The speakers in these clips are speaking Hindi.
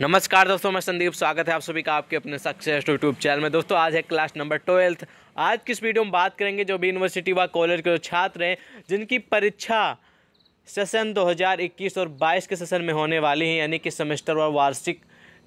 नमस्कार दोस्तों मैं संदीप स्वागत है आप सभी का आपके अपने सक्सेस यूट्यूब चैनल में दोस्तों आज है क्लास नंबर ट्वेल्थ आज की इस वीडियो में बात करेंगे जो भी यूनिवर्सिटी व कॉलेज के जो छात्र हैं जिनकी परीक्षा सेशन 2021 और 22 के सेशन में होने वाली है यानी कि सेमेस्टर व वार्षिक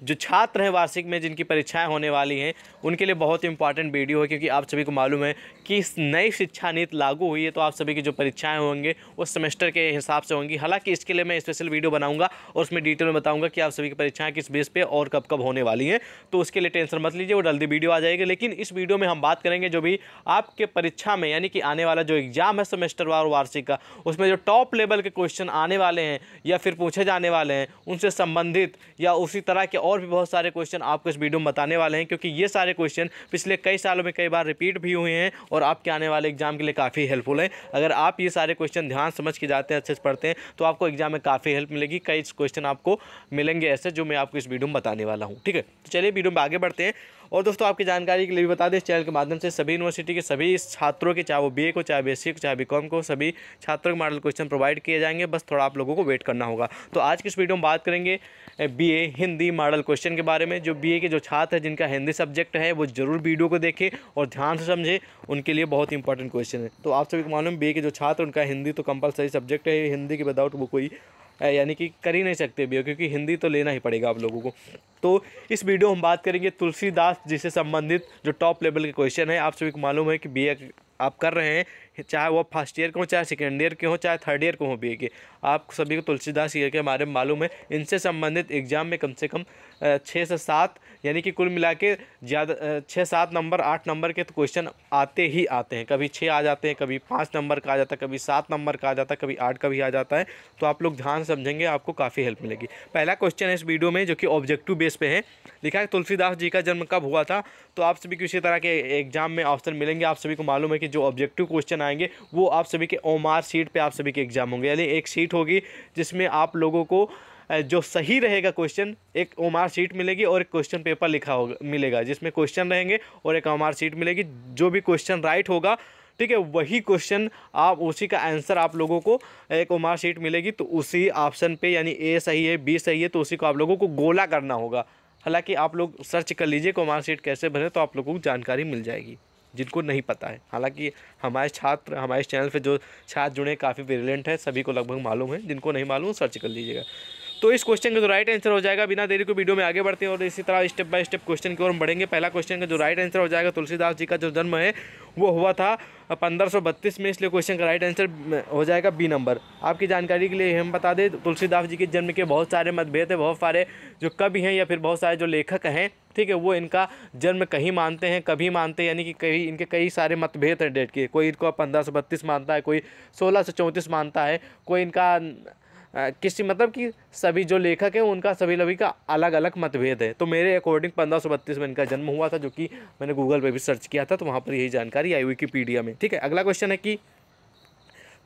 जो छात्र हैं वार्षिक में जिनकी परीक्षाएं होने वाली हैं उनके लिए बहुत ही इंपॉर्टेंट वीडियो है क्योंकि आप सभी को मालूम है कि नई शिक्षा नीति लागू हुई है तो आप सभी की जो परीक्षाएं होंगे वो सेमेस्टर के हिसाब से होंगी हालांकि इसके लिए मैं स्पेशल वीडियो बनाऊँगा और उसमें डिटेल में बताऊँगा कि आप सभी की परीक्षाएँ किस बेस पर और कब कब होने वाली हैं तो उसके लिए टेंशन मत लीजिए वो जल्दी वीडियो आ जाएगी लेकिन इस वीडियो में हम बात करेंगे जो भी आपके परीक्षा में यानी कि आने वाला जो एग्ज़ाम है सेमेस्टर वार वार्षिक का उसमें जो टॉप लेवल के क्वेश्चन आने वाले हैं या फिर पूछे जाने वाले हैं उनसे संबंधित या उसी तरह के और भी बहुत सारे क्वेश्चन आपको इस वीडियो में बताने वाले हैं क्योंकि ये सारे क्वेश्चन पिछले कई सालों में कई बार रिपीट भी हुए हैं और आपके आने वाले एग्जाम के लिए काफ़ी हेल्पफुल हैं अगर आप ये सारे क्वेश्चन ध्यान समझ के जाते हैं अच्छे से पढ़ते हैं तो आपको एग्जाम में काफ़ी हेल्प मिलेगी कई क्वेश्चन आपको मिलेंगे ऐसे जो मैं आपको इस वीडियो में बताने वाला हूँ ठीक है तो चलिए वीडियो में आगे बढ़ते हैं और दोस्तों आपकी जानकारी के लिए भी बता दें इस चैनल के माध्यम से सभी यूनिवर्सिटी के सभी छात्रों के चाहे वो बी को चाहे बी को चाहे बी को सभी छात्रों के मॉडल क्वेश्चन प्रोवाइड किए जाएंगे बस थोड़ा आप लोगों को वेट करना होगा तो आज की इस वीडियो में बात करेंगे बी हिंदी मॉडल क्वेश्चन के बारे में जो बी के जो छात्र हैं जिनका हिंदी सब्जेक्ट है वो जरूर वीडियो को देखें और ध्यान से समझें उनके लिए बहुत इंपॉर्टेंट क्वेश्चन है तो आप सभी को मालूम बी के जो छात्र उनका हिंदी तो कंपलसरी सब्जेक्ट है हिंदी के विदाउट वो कोई यानी कि कर ही नहीं सकते भी क्योंकि हिंदी तो लेना ही पड़ेगा आप लोगों को तो इस वीडियो हम बात करेंगे तुलसीदास जिससे संबंधित जो टॉप लेवल के क्वेश्चन है आप सभी को मालूम है कि बी आप कर रहे हैं चाहे वो फर्स्ट ईयर के हों चाहे सेकेंड ईयर के हों चाहे थर्ड ईयर के हों बी के आप सभी को तुलसीदास ईयर के बारे में मालूम है इनसे संबंधित एग्जाम में कम से कम छः से सात यानी कि कुल मिला के ज़्यादा छः सात नंबर आठ नंबर के तो क्वेश्चन आते ही आते हैं कभी छः आ जाते हैं कभी पाँच नंबर का आ जाता है कभी सात नंबर का आ जाता है कभी आठ का भी आ जाता है तो आप लोग ध्यान समझेंगे आपको काफ़ी हेल्प मिलेगी पहला क्वेश्चन है इस वीडियो में जो कि ऑब्जेक्टिव बेस पे है लिखा है तुलसीदास जी का जन्म कब हुआ था तो आप सभी किसी तरह के एग्जाम में ऑप्शन मिलेंगे आप सभी को मालूम है कि जो ऑब्जेक्टिव क्वेश्चन आएंगे वो आप सभी के ओमार सीट पे आप सभी के एग्ज़ाम होंगे यानी एक सीट होगी जिसमें आप लोगों को जो सही रहेगा क्वेश्चन एक ओमार सीट मिलेगी और एक क्वेश्चन पेपर लिखा होगा मिलेगा जिसमें क्वेश्चन रहेंगे और एक ओमार सीट मिलेगी जो भी क्वेश्चन राइट होगा ठीक है वही क्वेश्चन आप उसी का आंसर आप लोगों को एक ओमार सीट मिलेगी तो उसी ऑप्शन पे यानी ए सही है बी सही है तो उसी को आप लोगों को गोला करना होगा हालांकि आप लोग सर्च कर लीजिए आर सीट कैसे भरे तो आप लोगों को जानकारी मिल जाएगी जिनको नहीं पता है हालांकि हमारे छात्र हमारे चैनल पे जो छात्र जुड़े काफ़ी ब्रिलियंट है सभी को लगभग मालूम है जिनको नहीं मालूम सर्च कर लीजिएगा तो इस क्वेश्चन का जो राइट आंसर हो जाएगा बिना देरी को वीडियो में आगे बढ़ते हैं और इसी तरह स्टेप बाय स्टेप क्वेश्चन की ओर हम बढ़ेंगे पहला क्वेश्चन का जो राइट आंसर हो जाएगा तुलसीदास जी का जो जन्म है वो हुआ था बत्तीस में इसलिए क्वेश्चन का राइट आंसर हो जाएगा बी नंबर आपकी जानकारी के लिए हम बता दें तुलसीदास जी के जन्म के बहुत सारे मतभेद हैं बहुत सारे जो कवि हैं या फिर बहुत सारे जो लेखक हैं ठीक है वो इनका जन्म कहीं मानते हैं कभी मानते हैं यानी कि कई इनके कई सारे मतभेद हैं डेट के कोई इनको पंद्रह सौ बत्तीस मानता है कोई सोलह सौ चौंतीस मानता है कोई इनका किसी मतलब कि सभी जो लेखक हैं उनका सभी लभी का अलग अलग मतभेद है तो मेरे अकॉर्डिंग पंद्रह सौ बत्तीस में इनका जन्म हुआ था जो कि मैंने गूगल पर भी सर्च किया था तो वहाँ पर यही जानकारी आई विकीपीडिया में ठीक है अगला क्वेश्चन है कि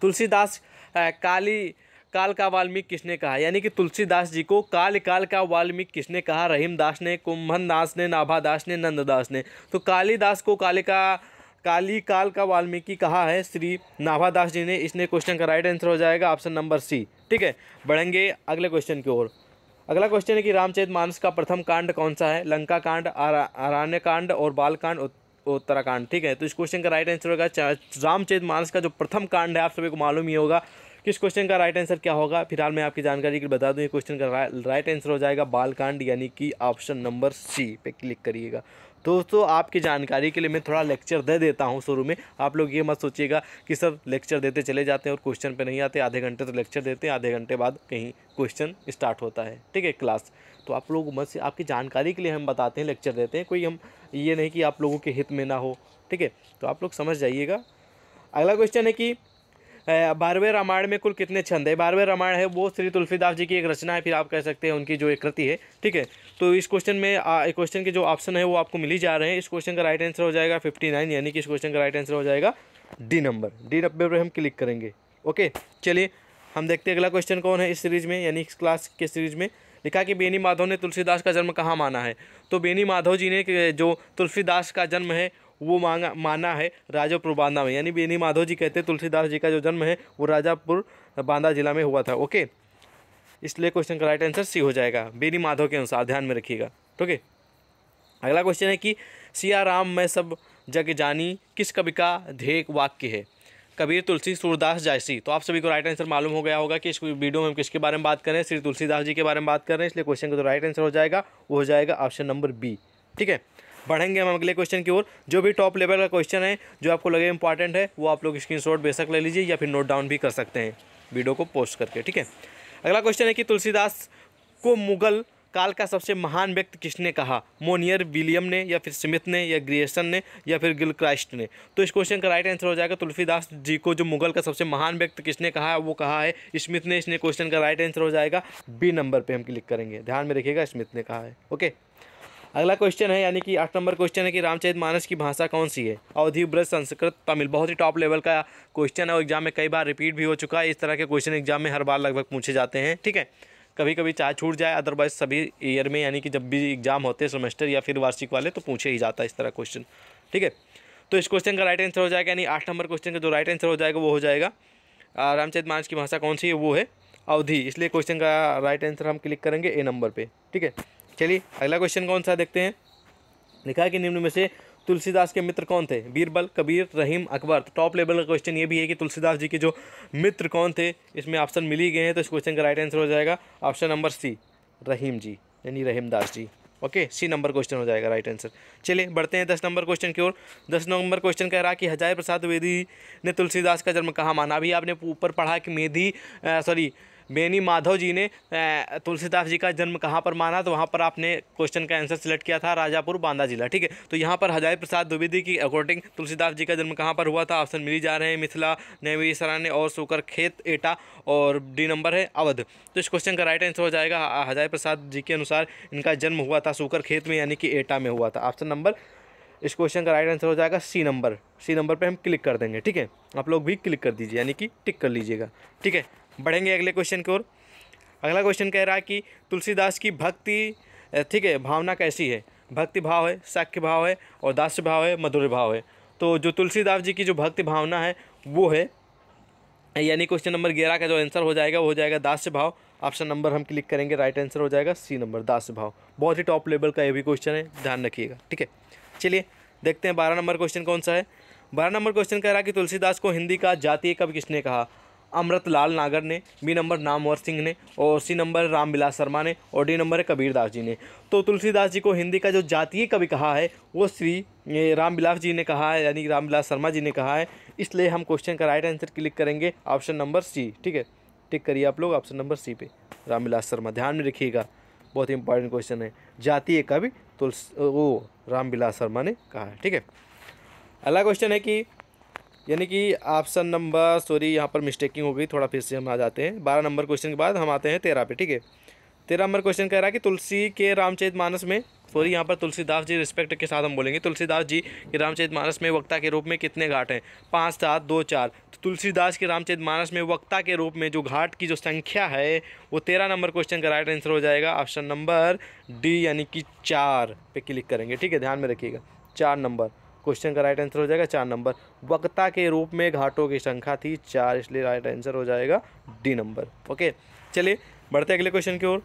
तुलसीदास काली काल का वाल्मीकि किसने कहा यानी कि तुलसीदास जी को काल काल का वाल्मीकि किसने कहा रहीम दास ने कुंभन दास ने दास ने नंददास ने तो कालीदास को काले का काली काल का वाल्मीकि कहा है श्री नाभादास जी ने इसने क्वेश्चन का राइट आंसर हो जाएगा ऑप्शन नंबर सी ठीक है बढ़ेंगे अगले क्वेश्चन की ओर अगला क्वेश्चन है कि रामचरित मानस का प्रथम कांड कौन सा है लंका कांड आरण्य कांड और बालकांड उत्तराकांड ठीक है तो इस क्वेश्चन का राइट आंसर होगा रामचरित मानस का जो प्रथम कांड है आप सभी को मालूम ही होगा किस क्वेश्चन का राइट आंसर क्या होगा फिलहाल मैं आपकी जानकारी के लिए बता दूँ ये क्वेश्चन का राइट आंसर हो जाएगा बालकांड यानी कि ऑप्शन नंबर सी पे क्लिक करिएगा दोस्तों आपकी जानकारी के लिए मैं थोड़ा लेक्चर दे देता हूँ शुरू में आप लोग ये मत सोचिएगा कि सर लेक्चर देते चले जाते हैं और क्वेश्चन पे नहीं आते आधे घंटे तो लेक्चर देते हैं आधे घंटे बाद कहीं क्वेश्चन स्टार्ट होता है ठीक है क्लास तो आप लोग मत आपकी जानकारी के लिए हम बताते हैं लेक्चर देते हैं कोई हम ये नहीं कि आप लोगों के हित में ना हो ठीक है तो आप लोग समझ जाइएगा अगला क्वेश्चन है कि बारहवें रामायण में कुल कितने छंद है बारहवें रामायण है वो श्री तुलसीदास जी की एक रचना है फिर आप कह सकते हैं उनकी जो एक कृति है ठीक है तो इस क्वेश्चन में क्वेश्चन के जो ऑप्शन है वो आपको मिली जा रहे हैं इस क्वेश्चन का राइट आंसर हो जाएगा फिफ्टी नाइन यानी कि इस क्वेश्चन का राइट आंसर हो जाएगा डी नंबर डी नंबर पर हम क्लिक करेंगे ओके चलिए हम देखते हैं अगला क्वेश्चन कौन है इस सीरीज में यानी इस क्लास के सीरीज में लिखा कि बेनी माधव ने तुलसीदास का जन्म कहाँ माना है तो बेनी माधव जी ने जो तुलसीदास का जन्म है वो मांगा माना है राजापुर बांदा में यानी बेनी माधव जी कहते हैं तुलसीदास जी का जो जन्म है वो राजापुर बांदा जिला में हुआ था ओके इसलिए क्वेश्चन का राइट आंसर सी हो जाएगा बेनी माधव के अनुसार ध्यान में रखिएगा ओके अगला क्वेश्चन है कि सिया राम मैं सब जग जानी किस कवि का ध्येय वाक्य है कबीर तुलसी सूरदास जायसी तो आप सभी को राइट आंसर मालूम हो गया होगा कि इस वीडियो में हम किसके बारे में बात कर रहे हैं श्री तुलसीदास जी के बारे में बात कर रहे हैं इसलिए क्वेश्चन का जो राइट आंसर हो जाएगा वो हो जाएगा ऑप्शन नंबर बी ठीक है बढ़ेंगे हम अगले क्वेश्चन की ओर जो भी टॉप लेवल का क्वेश्चन है जो आपको लगे इंपॉर्टेंट है वो आप लोग स्क्रीनशॉट बेशक ले लीजिए या फिर नोट डाउन भी कर सकते हैं वीडियो को पोस्ट करके ठीक है अगला क्वेश्चन है कि तुलसीदास को मुगल काल का सबसे महान व्यक्ति किसने कहा मोनियर विलियम ने या फिर स्मिथ ने या ग्रिएसन ने या फिर गिल क्राइस्ट ने तो इस क्वेश्चन का राइट आंसर हो जाएगा तुलसीदास जी को जो मुगल का सबसे महान व्यक्ति किसने कहा है वो कहा है स्मिथ ने इसने क्वेश्चन का राइट आंसर हो जाएगा बी नंबर पर हम क्लिक करेंगे ध्यान में रखिएगा स्मिथ ने कहा है ओके अगला क्वेश्चन है यानी कि आठ नंबर क्वेश्चन है कि रामचरित मानस की भाषा कौन सी है अवधि ब्रज संस्कृत तमिल बहुत ही टॉप लेवल का क्वेश्चन है और एग्जाम में कई बार रिपीट भी हो चुका है इस तरह के क्वेश्चन एग्जाम में हर बार लगभग पूछे जाते हैं ठीक है कभी कभी चाहे छूट जाए अदरवाइज सभी ईयर में यानी कि जब भी एग्जाम होते हैं सेमेस्टर या फिर वार्षिक वाले तो पूछे ही जाता है इस तरह क्वेश्चन ठीक है तो इस क्वेश्चन का राइट आंसर हो जाएगा यानी आठ नंबर क्वेश्चन का जो राइट आंसर हो जाएगा वो हो जाएगा रामचरित मानस की भाषा कौन सी है वो है अवधि इसलिए क्वेश्चन का राइट आंसर हम क्लिक करेंगे ए नंबर पे ठीक है चलिए अगला क्वेश्चन कौन सा देखते हैं लिखा है कि निम्न में से तुलसीदास के मित्र कौन थे बीरबल कबीर रहीम अकबर तो टॉप लेवल का क्वेश्चन ये भी है कि तुलसीदास जी के जो मित्र कौन थे इसमें ऑप्शन मिल ही गए हैं तो इस क्वेश्चन का राइट आंसर हो जाएगा ऑप्शन नंबर सी रहीम जी यानी Rahimdas ji okay C number question हो जाएगा राइट आंसर चलिए बढ़ते हैं दस नंबर क्वेश्चन की ओर दस नंबर क्वेश्चन कह रहा कि हजाय प्रसाद वेदी ने तुलसीदास का जन्म कहाँ माना अभी आपने ऊपर पढ़ा कि मेधी सॉरी बेनी माधव जी ने तुलसीदास जी का जन्म कहाँ पर माना तो वहाँ पर आपने क्वेश्चन का आंसर सिलेक्ट किया था राजापुर बांदा जिला ठीक है तो यहाँ पर हजारी प्रसाद द्विवेदी की अकॉर्डिंग तुलसीदास जी का जन्म कहाँ पर हुआ था ऑप्शन मिली जा रहे हैं मिथिला नेवी सराने और सुकर खेत एटा और डी नंबर है अवध तो इस क्वेश्चन का राइट आंसर हो जाएगा हजारी प्रसाद जी के अनुसार इनका जन्म हुआ था सुकर खेत में यानी कि एटा में हुआ था ऑप्शन नंबर इस क्वेश्चन का राइट आंसर हो जाएगा सी नंबर सी नंबर पे हम क्लिक कर देंगे ठीक है आप लोग भी क्लिक कर दीजिए यानी कि टिक कर लीजिएगा ठीक है बढ़ेंगे अगले क्वेश्चन की ओर अगला क्वेश्चन कह रहा है कि तुलसीदास की भक्ति ठीक है भावना कैसी है भक्ति भाव है साख्य भाव है और दास्य भाव है मधुर भाव है तो जो तुलसीदास जी की जो भक्ति भावना है वो है यानी क्वेश्चन नंबर ग्यारह का जो आंसर हो जाएगा वो हो जाएगा दास्य भाव ऑप्शन नंबर हम क्लिक करेंगे राइट आंसर हो जाएगा सी नंबर दास्य भाव बहुत ही टॉप लेवल का ये भी क्वेश्चन है ध्यान रखिएगा ठीक है चलिए देखते हैं बारह नंबर क्वेश्चन कौन सा है बारह नंबर क्वेश्चन कह रहा है कि तुलसीदास को हिंदी का जातीय कवि किसने कहा अमृत लाल नागर ने बी नंबर नामवर सिंह ने और सी नंबर रामविलास शर्मा ने और डी नंबर है कबीरदास जी ने तो तुलसीदास जी को हिंदी का जो जातीय कवि कहा है वो श्री रामविलास जी ने कहा है यानी रामविलास शर्मा जी ने कहा है इसलिए हम क्वेश्चन का राइट आंसर क्लिक करेंगे ऑप्शन नंबर सी ठीक है टिक करिए आप लोग ऑप्शन नंबर सी पे रामविलास शर्मा ध्यान में रखिएगा बहुत ही इंपॉर्टेंट क्वेश्चन है जातीय कवि तुलसी वो रामविलास शर्मा ने कहा है ठीक है अगला क्वेश्चन है कि यानी कि ऑप्शन नंबर सॉरी यहाँ पर मिस्टेकिंग हो गई थोड़ा फिर से हम आ जाते हैं बारह नंबर क्वेश्चन के बाद हम आते हैं तेरह पे ठीक है तेरह नंबर क्वेश्चन कह रहा है कि तुलसी के रामचरित मानस में सॉरी यहाँ पर तुलसीदास जी रिस्पेक्ट के साथ हम बोलेंगे तुलसीदास जी के रामचरित मानस में वक्ता के रूप में कितने घाट हैं पाँच सात दो चार तो तुलसीदास के रामचरित मानस में वक्ता के रूप में जो घाट की जो संख्या है वो तेरह नंबर क्वेश्चन का राइट आंसर हो जाएगा ऑप्शन नंबर डी यानी कि चार पे क्लिक करेंगे ठीक है ध्यान में रखिएगा चार नंबर क्वेश्चन का राइट आंसर हो जाएगा चार नंबर वक्ता के रूप में घाटों की संख्या थी चार इसलिए राइट आंसर हो जाएगा डी नंबर ओके चलिए बढ़ते अगले क्वेश्चन की ओर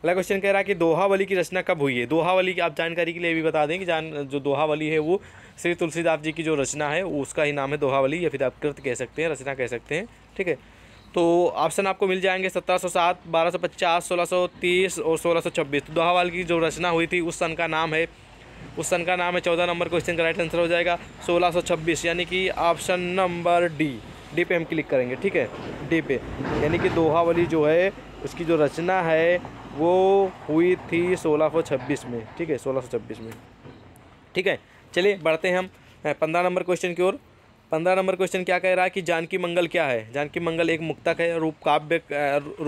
अगला क्वेश्चन कह रहा है कि दोहावली की रचना कब हुई है दोहावली की आप जानकारी के लिए भी बता दें कि जान जो दोहावली है वो श्री तुलसीदास जी की जो रचना है उसका ही नाम है दोहावली या फिर आप कृत कह सकते हैं रचना कह सकते हैं ठीक है तो ऑप्शन आपको मिल जाएंगे 1707, 1250, 1630 और 1626 तो दोहावाल की जो रचना हुई थी उस सन का नाम है क्वेश्चन का नाम है चौदह नंबर क्वेश्चन का राइट आंसर हो जाएगा सोलह सौ छब्बीस यानी कि ऑप्शन नंबर डी डी पे हम क्लिक करेंगे ठीक है डी पे यानी कि दोहा वाली जो है उसकी जो रचना है वो हुई थी सोलह छब्बीस में ठीक है सोलह छब्बीस में ठीक है चलिए बढ़ते हैं हम पंद्रह नंबर क्वेश्चन की ओर पंद्रह नंबर क्वेश्चन क्या कह रहा है कि जानकी मंगल क्या है जानकी मंगल एक मुक्तक है रूप काव्य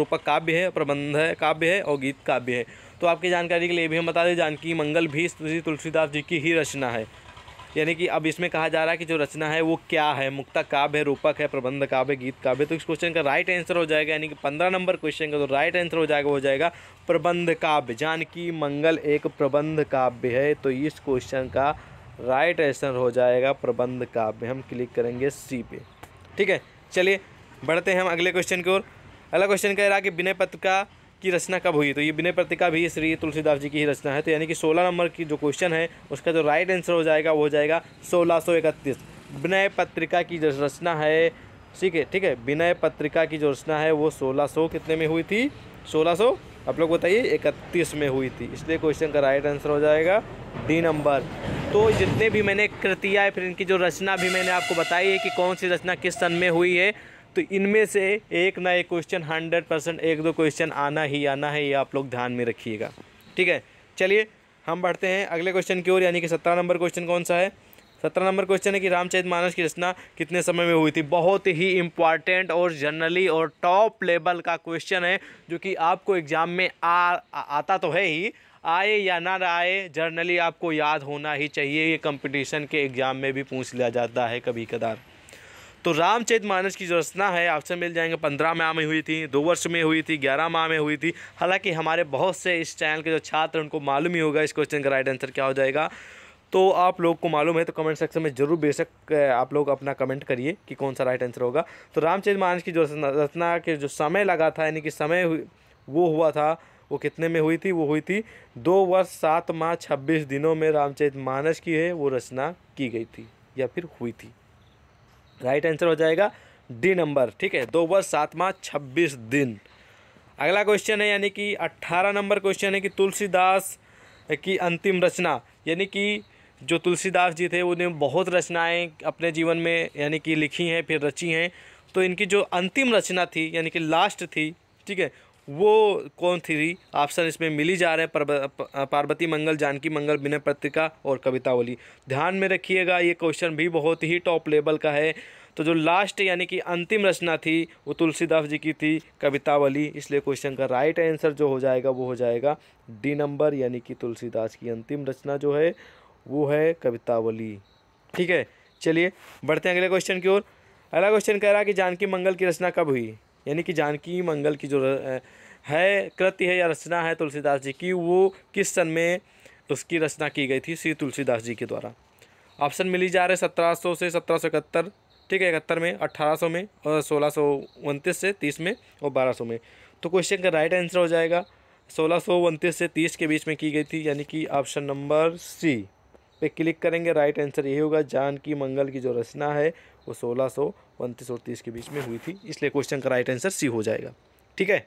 रूपक काव्य है प्रबंध है काव्य है और गीत काव्य है तो आपकी जानकारी के लिए भी हम बता दें जानकी मंगल भी श्री तुलसीदास जी की ही रचना है यानी कि अब इसमें कहा जा रहा है कि जो रचना है वो क्या है मुक्ता काव्य है रूपक है प्रबंध काव्य गीत काव्य तो इस क्वेश्चन का राइट आंसर हो जाएगा यानी कि पंद्रह नंबर क्वेश्चन का जो तो राइट आंसर हो जाएगा वो हो जाएगा प्रबंध काव्य जानकी मंगल एक प्रबंध काव्य है तो इस क्वेश्चन का राइट आंसर हो जाएगा प्रबंध काव्य हम क्लिक करेंगे सी पे ठीक है चलिए बढ़ते हैं हम अगले क्वेश्चन की ओर अगला क्वेश्चन कह रहा है कि विनय पत्रिका की रचना कब हुई तो ये विनय पत्रिका भी श्री तुलसीदास जी की ही रचना है तो यानी कि सोलह नंबर की जो क्वेश्चन है उसका जो राइट आंसर हो जाएगा वो हो जाएगा सोलह सौ इकतीस विनय पत्रिका की जो रचना है ठीक है ठीक है विनय पत्रिका की जो रचना है वो सोलह सौ कितने में हुई थी सोलह सौ आप लोग बताइए इकतीस में हुई थी इसलिए क्वेश्चन का राइट आंसर हो जाएगा डी नंबर तो जितने भी मैंने कृतियाँ फिर इनकी जो रचना भी मैंने आपको बताई है कि कौन सी रचना किस सन में हुई है तो इनमें से एक ना एक क्वेश्चन हंड्रेड परसेंट एक दो क्वेश्चन आना ही आना है ये आप लोग ध्यान में रखिएगा ठीक है चलिए हम बढ़ते हैं अगले क्वेश्चन की ओर यानी कि सत्रह नंबर क्वेश्चन कौन सा है सत्रह नंबर क्वेश्चन है कि रामचरित मानस की रचना कितने समय में हुई थी बहुत ही इंपॉर्टेंट और जनरली और टॉप लेवल का क्वेश्चन है जो कि आपको एग्जाम में आ, आ आता तो है ही आए या ना आए जर्नली आपको याद होना ही चाहिए ये कंपटीशन के एग्ज़ाम में भी पूछ लिया जाता है कभी कदार तो रामचरित मानस की जो रचना है आपसे मिल जाएंगे पंद्रह माह में हुई थी दो वर्ष में हुई थी ग्यारह माह में हुई थी हालांकि हमारे बहुत से इस चैनल के जो छात्र उनको मालूम ही होगा इस क्वेश्चन का राइट आंसर क्या हो जाएगा तो आप लोग को मालूम है तो कमेंट सेक्शन में ज़रूर बेशक आप लोग अपना कमेंट करिए कि कौन सा राइट आंसर होगा तो रामचरित मानस की जो रचना के जो समय लगा था यानी कि समय वो हुआ था वो कितने में हुई थी वो हुई थी दो वर्ष सात माह छब्बीस दिनों में रामचरित मानस की है वो रचना की गई थी या फिर हुई थी राइट आंसर हो जाएगा डी नंबर ठीक है दो वर्ष सात माह छब्बीस दिन अगला क्वेश्चन है यानी कि अट्ठारह नंबर क्वेश्चन है कि तुलसीदास की अंतिम रचना यानी कि जो तुलसीदास जी थे उन्हें बहुत रचनाएं अपने जीवन में यानी कि लिखी हैं फिर रची हैं तो इनकी जो अंतिम रचना थी यानी कि लास्ट थी ठीक है वो कौन थी ऑप्शन इसमें मिली जा रहे हैं पार्वती मंगल जानकी मंगल विनय पत्रिका और कवितावली ध्यान में रखिएगा ये क्वेश्चन भी बहुत ही टॉप लेवल का है तो जो लास्ट यानी कि अंतिम रचना थी वो तुलसीदास जी की थी कवितावली इसलिए क्वेश्चन का राइट आंसर जो हो जाएगा वो हो जाएगा डी नंबर यानी कि तुलसीदास की अंतिम रचना जो है वो है कवितावली ठीक है चलिए बढ़ते हैं अगले क्वेश्चन की ओर अगला क्वेश्चन कह रहा है कि जानकी मंगल की रचना कब हुई यानी कि जानकी मंगल की जो है कृति है या रचना है तुलसीदास जी की वो किस सन में उसकी रचना की गई थी श्री तुलसीदास जी के द्वारा ऑप्शन मिली जा रहे सत्रह सौ से सत्रह सौ इकहत्तर ठीक है इकहत्तर में अट्ठारह सौ में और सोलह सौ उनतीस से तीस में और बारह सौ में तो क्वेश्चन का राइट आंसर हो जाएगा सोलह सौ उनतीस से तीस के बीच में की गई थी यानी कि ऑप्शन नंबर सी पे क्लिक करेंगे राइट आंसर यही होगा जान की मंगल की जो रचना है वो सोलह सौ उनतीस और तीस के बीच में हुई थी इसलिए क्वेश्चन का राइट आंसर सी हो जाएगा ठीक है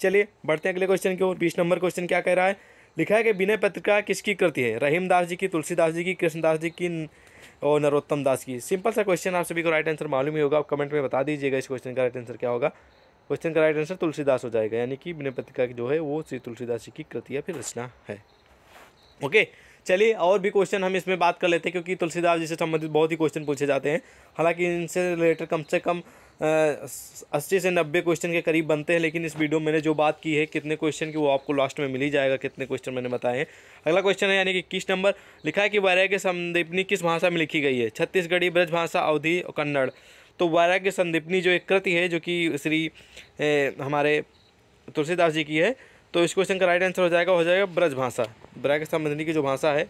चलिए बढ़ते हैं अगले क्वेश्चन की ओर बीस नंबर क्वेश्चन क्या कह रहा है लिखा है कि विनय पत्रिका किसकी कृति है रहीमदास जी की तुलसीदास जी की कृष्णदास जी की और नरोत्तम दास की सिंपल सा क्वेश्चन आप सभी को राइट आंसर मालूम ही होगा आप कमेंट में बता दीजिएगा इस क्वेश्चन का राइट आंसर क्या होगा क्वेश्चन का राइट आंसर तुलसीदास हो जाएगा यानी कि विनय पत्रिका जो है वो श्री तुलसीदास जी की कृति या फिर रचना है ओके चलिए और भी क्वेश्चन हम इसमें बात कर लेते हैं क्योंकि तुलसीदास जी से संबंधित बहुत ही क्वेश्चन पूछे जाते हैं हालांकि इनसे रिलेटेड कम से कम अस्सी से नब्बे क्वेश्चन के करीब बनते हैं लेकिन इस वीडियो में मैंने जो बात की है कितने क्वेश्चन की वो आपको लास्ट में मिल ही जाएगा कितने क्वेश्चन मैंने बताए हैं अगला क्वेश्चन है यानी कि किस नंबर लिखा है कि वैराग्य संदीपनी किस भाषा में लिखी गई है छत्तीसगढ़ी ब्रज भाषा अवधि और कन्नड़ तो वैराग्य संदीपनी जो एक कृति है जो कि श्री हमारे तुलसीदास जी की है तो इस क्वेश्चन का राइट आंसर हो जाएगा हो जाएगा ब्रज भाषा ब्रा के संबंधनी की जो भाषा है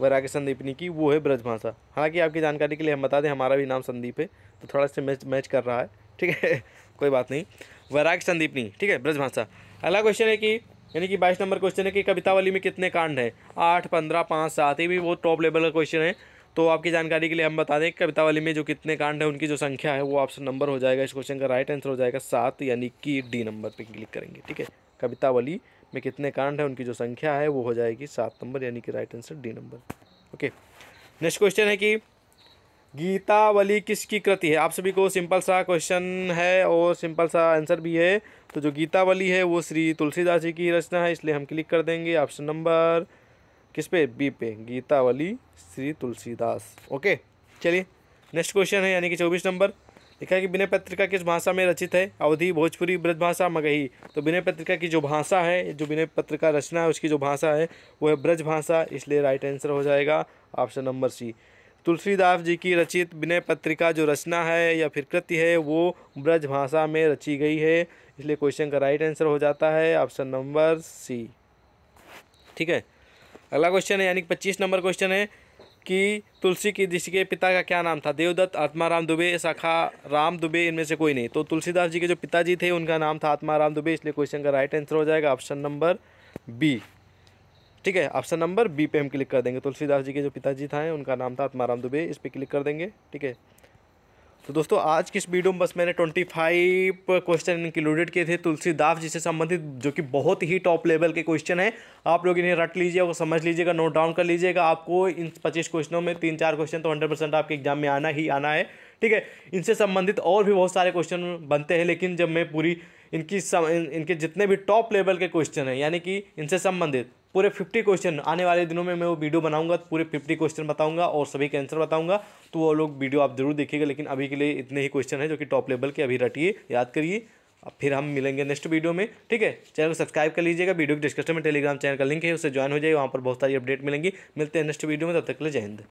वरा के संदीपनी की वो है ब्रज भाषा हालांकि आपकी जानकारी के लिए हम बता दें हमारा भी नाम संदीप है तो थोड़ा सा मैच मैच कर रहा है ठीक है कोई बात नहीं वैराग संदीपनी ठीक है ब्रज भाषा अगला क्वेश्चन है कि यानी कि बाईस नंबर क्वेश्चन है कि कवितावली में कितने कांड हैं आठ पंद्रह पाँच सात ये भी वो टॉप लेवल का क्वेश्चन है तो आपकी जानकारी के लिए हम बता दें कवितावली में जो कितने कांड हैं उनकी जो संख्या है वो आपसे नंबर हो जाएगा इस क्वेश्चन का राइट आंसर हो जाएगा सात यानी कि डी नंबर पर क्लिक करेंगे ठीक है कवितावली में कितने कांड हैं उनकी जो संख्या है वो हो जाएगी सात नंबर यानी कि right answer D number okay next question है कि गीतावली किसकी कृति है आप सभी को सिंपल सा क्वेश्चन है और सिंपल सा आंसर भी है तो जो गीतावली है वो श्री तुलसीदास जी की रचना है इसलिए हम क्लिक कर देंगे ऑप्शन नंबर किस पे बी पे गीतावली श्री तुलसीदास ओके चलिए नेक्स्ट क्वेश्चन है यानी कि चौबीस नंबर लिखा है कि विनय पत्रिका किस भाषा में रचित है अवधि भोजपुरी ब्रजभाषा मगही तो विनय पत्रिका की जो भाषा है जो विनय पत्रिका रचना है उसकी जो भाषा है वो है ब्रजभाषा इसलिए राइट आंसर हो जाएगा option number C Tulsidas ji की रचित विनय पत्रिका जो रचना है या फिर कृति है वो ब्रज भाषा में रची गई है इसलिए क्वेश्चन का राइट आंसर हो जाता है ऑप्शन नंबर सी ठीक है अगला क्वेश्चन है यानी कि पच्चीस नंबर क्वेश्चन है कि तुलसी की जिसके पिता का क्या नाम था देवदत्त आत्माराम दुबे शाखा राम दुबे इनमें से कोई नहीं तो तुलसीदास जी के जो पिताजी थे उनका नाम था आत्माराम दुबे इसलिए क्वेश्चन का राइट आंसर हो जाएगा ऑप्शन नंबर बी ठीक है ऑप्शन नंबर बी पे हम क्लिक कर देंगे तुलसीदास जी के जो पिताजी थे उनका नाम था आत्माराम दुबे इस पर क्लिक कर देंगे ठीक है तो दोस्तों आज की इस वीडियो में बस मैंने ट्वेंटी फाइव क्वेश्चन इंक्लूडेड किए थे तुलसीदास जी से संबंधित जो कि बहुत ही टॉप लेवल के क्वेश्चन हैं आप लोग इन्हें रट लीजिए और समझ लीजिएगा नोट डाउन कर लीजिएगा आपको इन पच्चीस क्वेश्चनों में तीन चार क्वेश्चन तो हंड्रेड परसेंट आपके एग्जाम में आना ही आना है ठीक है इनसे संबंधित और भी बहुत सारे क्वेश्चन बनते हैं लेकिन जब मैं पूरी इनकी सम, इन, इनके जितने भी टॉप लेवल के क्वेश्चन हैं यानी कि इनसे संबंधित पूरे फिफ्टी क्वेश्चन आने वाले दिनों में मैं वो वीडियो बनाऊंगा तो पूरे फिफ्टी क्वेश्चन बताऊंगा और सभी के आंसर बताऊंगा तो वो लोग वीडियो आप ज़रूर देखिएगा लेकिन अभी के लिए इतने ही क्वेश्चन है जो कि टॉप लेवल के अभी रटिए याद करिए फिर हम मिलेंगे नेक्स्ट वीडियो में ठीक है चैनल को सब्सक्राइब कर लीजिएगा वीडियो के डिस्क्रिप्शन में टेलीग्राम चैनल का लिंक है उससे ज्वाइन हो जाए वहाँ पर बहुत सारी अपडेट मिलेंगी मिलते हैं नेक्स्ट वीडियो में तब तक ले जय हिंद